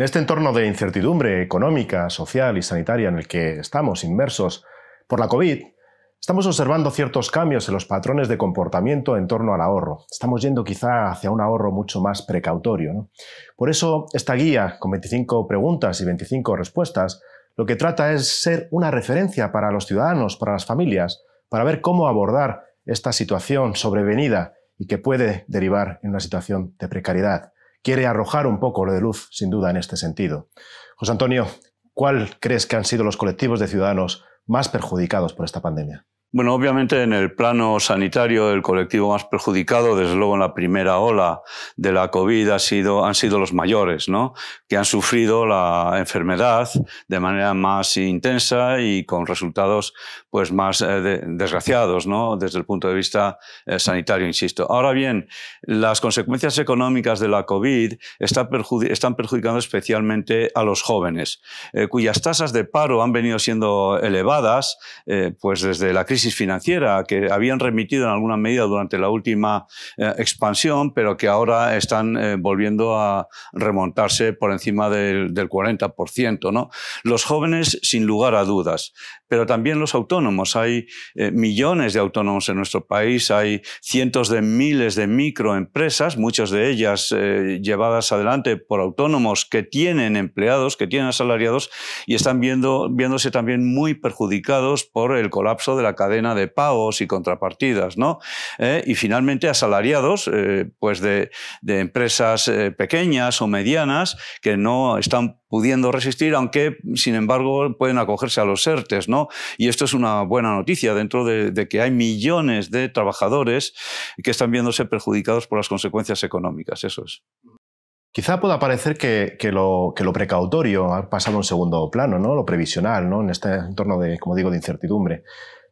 En este entorno de incertidumbre económica, social y sanitaria en el que estamos inmersos por la COVID, estamos observando ciertos cambios en los patrones de comportamiento en torno al ahorro. Estamos yendo quizá hacia un ahorro mucho más precautorio. Por eso, esta guía, con 25 preguntas y 25 respuestas, lo que trata es ser una referencia para los ciudadanos, para las familias, para ver cómo abordar esta situación sobrevenida y que puede derivar en una situación de precariedad quiere arrojar un poco lo de luz, sin duda, en este sentido. José Antonio, ¿cuál crees que han sido los colectivos de ciudadanos más perjudicados por esta pandemia? Bueno, obviamente en el plano sanitario el colectivo más perjudicado, desde luego en la primera ola de la COVID, ha sido, han sido los mayores, ¿no? que han sufrido la enfermedad de manera más intensa y con resultados pues, más eh, desgraciados ¿no? desde el punto de vista eh, sanitario, insisto. Ahora bien, las consecuencias económicas de la COVID están, están perjudicando especialmente a los jóvenes, eh, cuyas tasas de paro han venido siendo elevadas pues desde la crisis financiera, que habían remitido en alguna medida durante la última eh, expansión, pero que ahora están eh, volviendo a remontarse por encima del, 40%. ¿no? Los jóvenes, sin lugar a dudas, pero también los autónomos. Hay eh, millones de autónomos en nuestro país, hay cientos de miles de microempresas, muchas de ellas llevadas adelante por autónomos que tienen empleados, que tienen asalariados y están viendo, viéndose también muy perjudicados por el colapso de la cadena cadena de pagos y contrapartidas, ¿no? Eh, y finalmente asalariados, eh, pues de, empresas eh, pequeñas o medianas que no están pudiendo resistir, aunque sin embargo pueden acogerse a los ERTES, ¿no? Y esto es una buena noticia dentro de, que hay millones de trabajadores que están viéndose perjudicados por las consecuencias económicas, eso es. Quizá pueda parecer que, lo, precautorio ha pasado a un segundo plano, ¿no? lo previsional, ¿no? en este entorno de, como digo, de incertidumbre.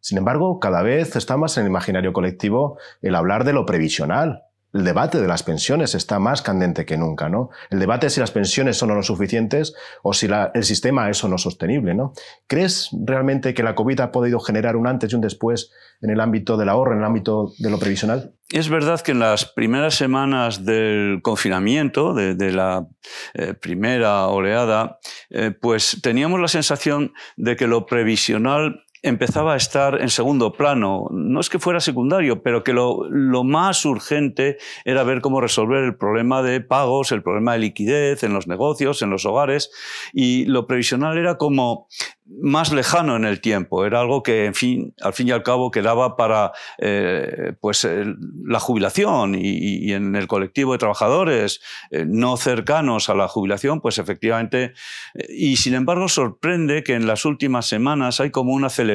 Sin embargo, cada vez está más en el imaginario colectivo el hablar de lo previsional. El debate de las pensiones está más candente que nunca, ¿no? El debate si las pensiones son o no suficientes o si el sistema es o no sostenible, ¿no? ¿Crees realmente que la COVID ha podido generar un antes y un después en el ámbito del ahorro, en el ámbito de lo previsional? Es verdad que en las primeras semanas del confinamiento, de, la eh, primera oleada, eh, pues teníamos la sensación de que lo previsional empezaba a estar en segundo plano. No es que fuera secundario, pero que lo, lo, más urgente era ver cómo resolver el problema de pagos, el problema de liquidez en los negocios, en los hogares, y lo previsional era como más lejano en el tiempo, era algo que, en fin, al fin y al cabo quedaba para eh, pues, eh, la jubilación y, en el colectivo de trabajadores eh, no cercanos a la jubilación, pues efectivamente, y sin embargo sorprende que en las últimas semanas hay como una celebración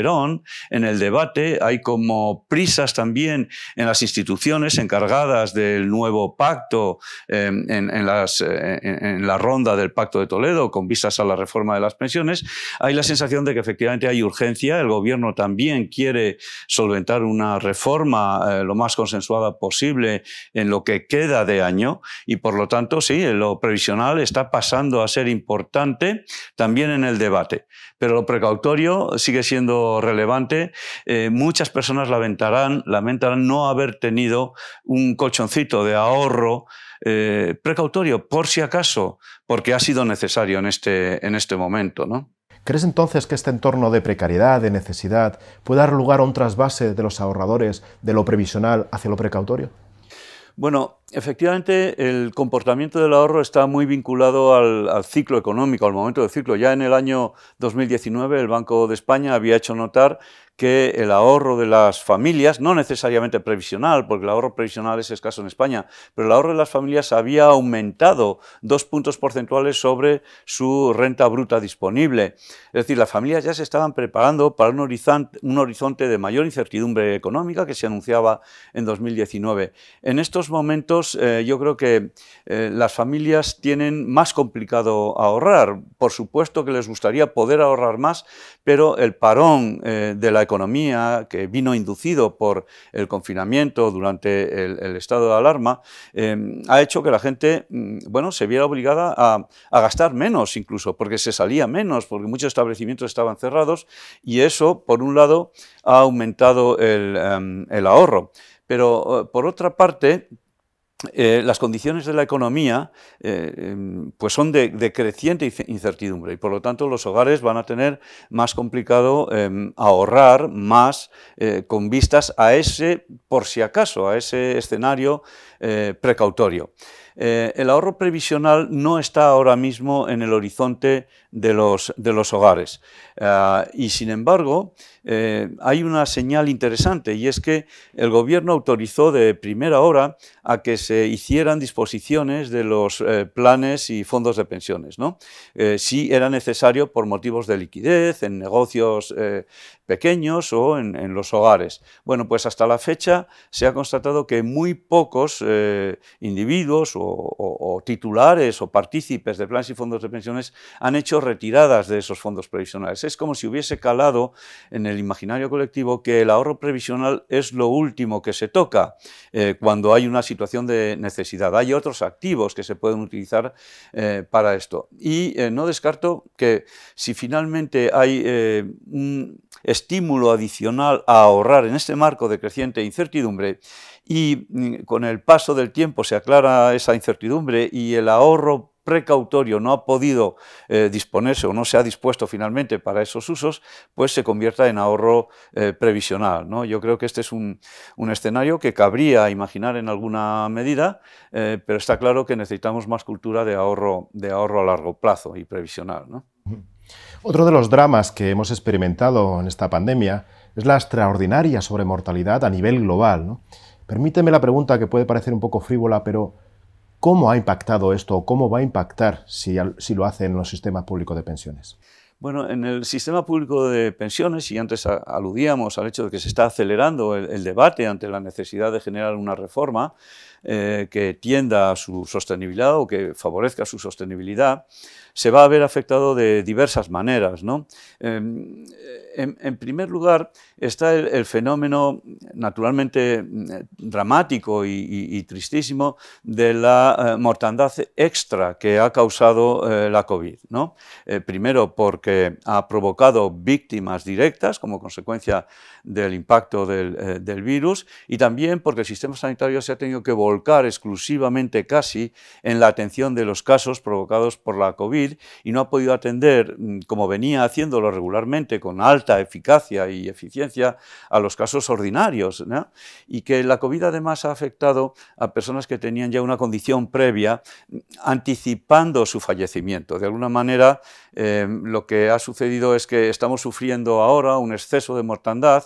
en el debate, hay como prisas también en las instituciones encargadas del nuevo pacto, em, en, las, eh, en, la ronda del pacto de Toledo, con vistas a la reforma de las pensiones, hay la sensación de que efectivamente hay urgencia, el gobierno también quiere solventar una reforma eh, lo más consensuada posible en lo que queda de año y por lo tanto, sí, lo previsional está pasando a ser importante también en el debate, pero lo precautorio sigue siendo relevante, eh, muchas personas lamentarán, lamentarán no haber tenido un colchoncito de ahorro eh, precautorio, por si acaso, porque ha sido necesario en este, en este momento. ¿no? ¿Crees entonces que este entorno de precariedad, de necesidad, puede dar lugar a un trasvase de los ahorradores de lo previsional hacia lo precautorio? Bueno, Efectivamente, el comportamiento del ahorro está muy vinculado al, ciclo económico, al momento del ciclo. Ya en el año 2019 el Banco de España había hecho notar que el ahorro de las familias, no necesariamente previsional, porque el ahorro previsional es escaso en España, pero el ahorro de las familias había aumentado dos puntos porcentuales sobre su renta bruta disponible. Es decir, las familias ya se estaban preparando para un horizonte, un horizonte de mayor incertidumbre económica que se anunciaba en 2019. En estos momentos eh, yo creo que eh, las familias tienen más complicado ahorrar. Por supuesto que les gustaría poder ahorrar más, pero el parón eh, de la economía que vino inducido por el confinamiento durante el, estado de alarma ha hecho que la gente mm, bueno, se viera obligada a, gastar menos incluso, porque se salía menos, porque muchos establecimientos estaban cerrados y eso, por un lado, ha aumentado el em, ahorro. Pero por otra parte, eh, las condiciones de la economía eh, em, pues son de, creciente incertidumbre y por lo tanto los hogares van a tener más complicado em, ahorrar más eh, con vistas a ese, por si acaso, a ese escenario precautorio. Eh, el ahorro previsional no está ahora mismo en el horizonte de los, de los hogares. Eh, y sin embargo, eh, hay una señal interesante y es que el gobierno autorizó de primera hora a que se hicieran disposiciones de los planes y fondos de pensiones, ¿no? si era necesario por motivos de liquidez, en negocios pequeños o en, en, los hogares. Bueno, pues hasta la fecha se ha constatado que muy pocos individuos o o, titulares o partícipes de planes y fondos de pensiones han hecho retiradas de esos fondos previsionales. Es como si hubiese calado en el imaginario colectivo que el ahorro previsional es lo último que se toca eh, cuando hay una situación de necesidad. Hay otros activos que se pueden utilizar eh, para esto. Y eh, no descarto que si finalmente hay un estímulo adicional a ahorrar en este marco de creciente incertidumbre, y mm, con el paso del tiempo se aclara esa incertidumbre y el ahorro precautorio no ha podido eh, disponerse o no se ha dispuesto finalmente para esos usos, pues se convierta en ahorro eh, previsional. Yo creo que este es un, escenario que cabría imaginar en alguna medida, eh, pero está claro que necesitamos más cultura de ahorro, de ahorro a largo plazo y previsional. Otro de los dramas que hemos experimentado en esta pandemia es la extraordinaria sobremortalidad a nivel global. Permíteme la pregunta que puede parecer un poco frívola, pero ¿cómo ha impactado esto o cómo va a impactar si, si lo hace en los sistemas públicos de pensiones? Bueno, en el sistema público de pensiones, y antes aludíamos al hecho de que se está acelerando el debate ante la necesidad de generar una reforma, eh, que tienda a su sostenibilidad o que favorezca su sostenibilidad, se va a ver afectado de diversas maneras. Em, em, en, primer lugar, está el, fenómeno naturalmente mm, dramático y, tristísimo de la eh, mortandad extra que ha causado eh, la COVID. primero, porque ha provocado víctimas directas como consecuencia del impacto del, del virus y también porque el sistema sanitario se ha tenido que volver volcar exclusivamente casi en la atención de los casos provocados por la COVID y no ha podido atender, mm, como venía haciéndolo regularmente, con alta eficacia y eficiencia, a los casos ordinarios. Y que la COVID además ha afectado a personas que tenían ya una condición previa, mm, anticipando su fallecimiento. De alguna manera, eh, lo que ha sucedido es que estamos sufriendo ahora un exceso de mortandad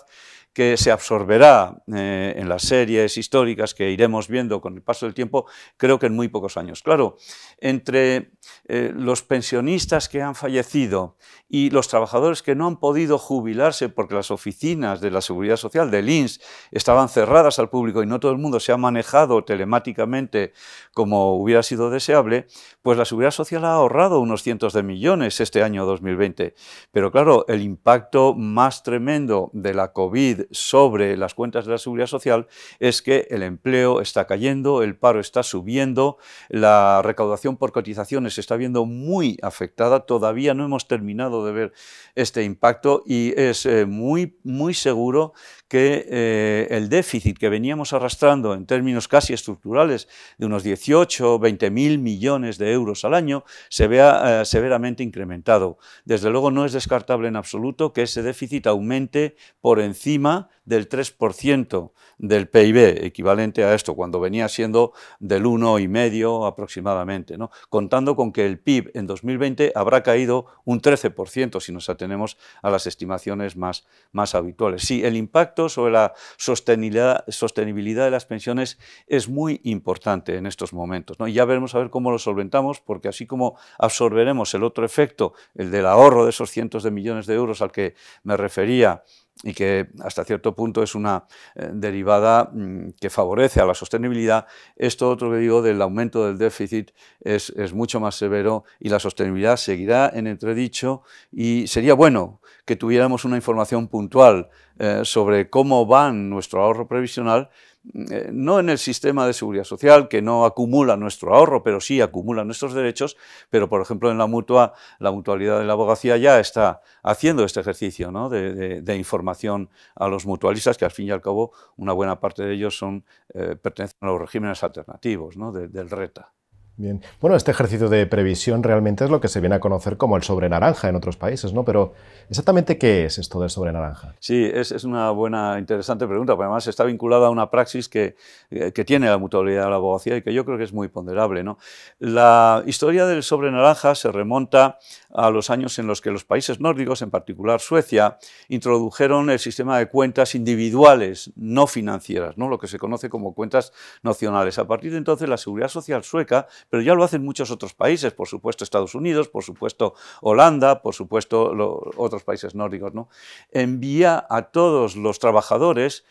que se absorberá eh, en las series históricas que iremos viendo con el paso del tiempo, creo que en muy pocos años. Claro, entre eh, los pensionistas que han fallecido y los trabajadores que no han podido jubilarse porque las oficinas de la Seguridad Social, del Lins estaban cerradas al público y no todo el mundo se ha manejado telemáticamente como hubiera sido deseable, pues la Seguridad Social ha ahorrado unos cientos de millones este año 2020. Pero claro, el impacto más tremendo de la COVID sobre las cuentas de la Seguridad Social es que el empleo está cayendo, el paro está subiendo, la recaudación por cotizaciones está viendo muy afectada. Todavía no hemos terminado de ver este impacto y es eh, muy, muy seguro que eh, el déficit que veníamos arrastrando en términos casi estructurales de unos 18 o 20 mil millones de euros al año se vea eh, severamente incrementado. Desde luego no es descartable en absoluto que ese déficit aumente por encima del 3% del PIB, equivalente a esto, cuando venía siendo del 1,5% aproximadamente, ¿no? contando con que el PIB en 2020 habrá caído un 13% si nos atenemos a las estimaciones más, más habituales. Sí, el impacto sobre la sostenibilidad, sostenibilidad de las pensiones es muy importante en estos momentos. ¿no? Y ya veremos a ver cómo lo solventamos, porque así como absorberemos el otro efecto, el del ahorro de esos cientos de millones de euros al que me refería, y que hasta cierto punto es una eh, derivada mm, que favorece a la sostenibilidad, esto otro que digo del aumento del déficit es, mucho más severo y la sostenibilidad seguirá en entredicho y sería bueno que tuviéramos una información puntual eh, sobre cómo va nuestro ahorro previsional eh, no en el sistema de seguridad social, que no acumula nuestro ahorro, pero sí acumula nuestros derechos, pero por ejemplo en la mutua, la mutualidad de la abogacía ya está haciendo este ejercicio de, información a los mutualistas, que al fin y al cabo una buena parte de ellos son, eh, pertenecen a los regímenes alternativos ¿no? del RETA. Bueno, este ejercicio de previsión realmente es lo que se viene a conocer como el sobre naranja en otros países, ¿no? Pero exactamente qué es esto del sobre naranja. Sí, es, una buena, interesante pregunta, porque además está vinculada a una praxis eh, que, tiene la mutualidad de la abogacía y que yo creo que es muy ponderable. ¿no? La historia del sobre naranja se remonta a los años en los que los países nórdicos, en particular Suecia, introdujeron el sistema de cuentas individuales, no financieras, ¿no? lo que se conoce como cuentas nacionales. A partir de entonces, la seguridad social sueca pero ya lo hacen muchos otros países, por supuesto Estados Unidos, por supuesto Holanda, por supuesto otros países nórdicos, ¿no? Envía a todos los trabajadores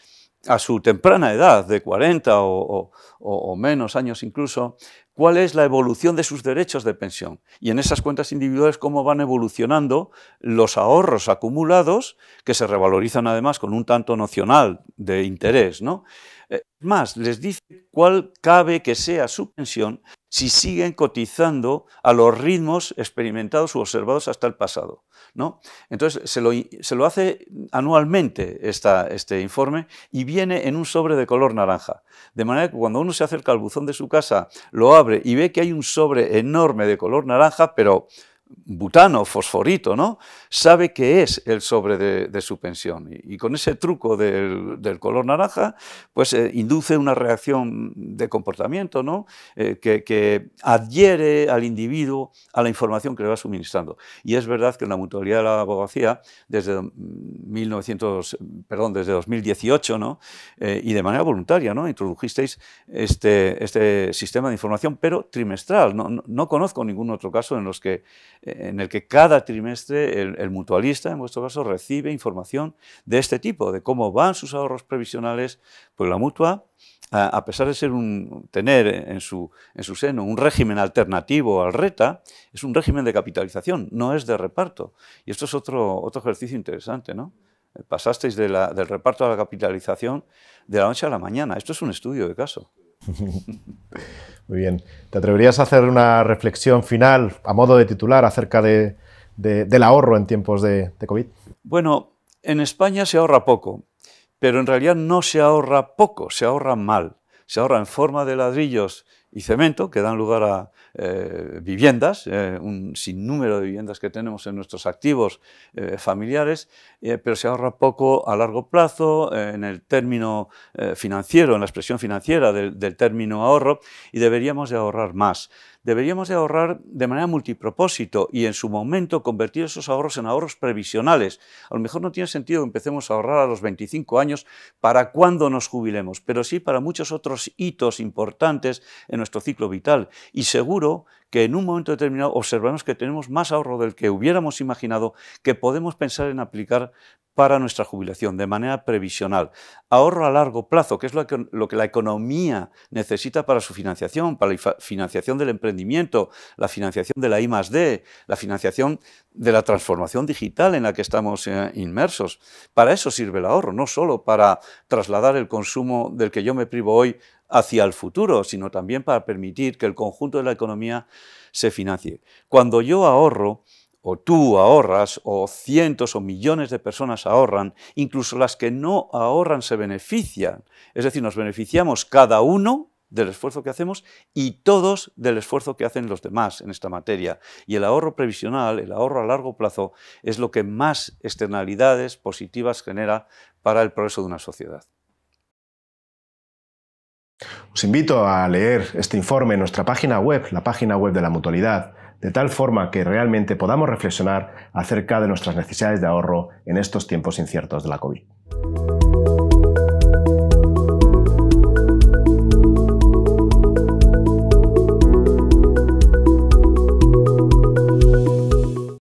a su temprana edad, de 40 o, menos años incluso, cuál es la evolución de sus derechos de pensión. Y en esas cuentas individuales, cómo van evolucionando los ahorros acumulados, que se revalorizan además con un tanto nocional de interés, ¿no? Eh, más, les dice cuál cabe que sea su pensión si siguen cotizando a los ritmos experimentados u observados hasta el pasado. ¿no? Entonces, se lo, hace anualmente este informe y viene en un sobre de color naranja. De manera que cuando uno se acerca al buzón de su casa, lo abre y ve que hay un sobre enorme de color naranja, pero butano, fosforito, ¿no? sabe que es el sobre de, su pensión. Y, con ese truco del, color naranja, pues eh, induce una reacción de comportamiento ¿no? Eh, que, adhiere al individuo a la información que le va suministrando. Y es verdad que en la mutualidad de la abogacía, desde, 1900, perdón, desde 2018, ¿no? Eh, y de manera voluntaria, ¿no? introdujisteis este, este sistema de información, pero trimestral. no conozco ningún otro caso en los que en el que cada trimestre el, mutualista, en vuestro caso, recibe información de este tipo, de cómo van sus ahorros previsionales, pues la mutua, a, pesar de ser un, tener en su, en su seno un régimen alternativo al RETA, es un régimen de capitalización, no es de reparto. Y esto es otro, otro ejercicio interesante, ¿no? Pasasteis de la, del reparto a la capitalización de la noche a la mañana. Esto es un estudio de caso. Muy bien. ¿Te atreverías a hacer una reflexión final a modo de titular acerca de, del ahorro en tiempos de, de COVID? Bueno, en España se ahorra poco, pero en realidad no se ahorra poco, se ahorra mal. Se ahorra en forma de ladrillos y cemento, que dan lugar a eh, viviendas, eh, un sinnúmero de viviendas que tenemos en nuestros activos eh, familiares, pero se ahorra poco a largo plazo en el término financiero, en la expresión financiera del, del término ahorro, y deberíamos de ahorrar más deberíamos de ahorrar de manera multipropósito y en su momento convertir esos ahorros en ahorros previsionales. A lo mejor no tiene sentido que empecemos a ahorrar a los 25 años para cuando nos jubilemos, pero sí para muchos otros hitos importantes en nuestro ciclo vital. Y seguro que en un momento determinado observamos que tenemos más ahorro del que hubiéramos imaginado, que podemos pensar en aplicar para nuestra jubilación de manera previsional. Ahorro a largo plazo, que es lo que, la economía necesita para su financiación, para la financiación del emprendimiento, la financiación de la I la financiación de la transformación digital en la que estamos eh, inmersos. Para eso sirve el ahorro, no solo para trasladar el consumo del que yo me privo hoy hacia el futuro, sino también para permitir que el conjunto de la economía se financie. Cuando yo ahorro, o tú ahorras, o cientos o millones de personas ahorran, incluso las que no ahorran se benefician. Es decir, nos beneficiamos cada uno del esfuerzo que hacemos y todos del esfuerzo que hacen los demás en esta materia. Y el ahorro previsional, el ahorro a largo plazo, es lo que más externalidades positivas genera para el progreso de una sociedad. Os invito a leer este informe en nuestra página web, la página web de la mutualidad, de tal forma que realmente podamos reflexionar acerca de nuestras necesidades de ahorro en estos tiempos inciertos de la COVID.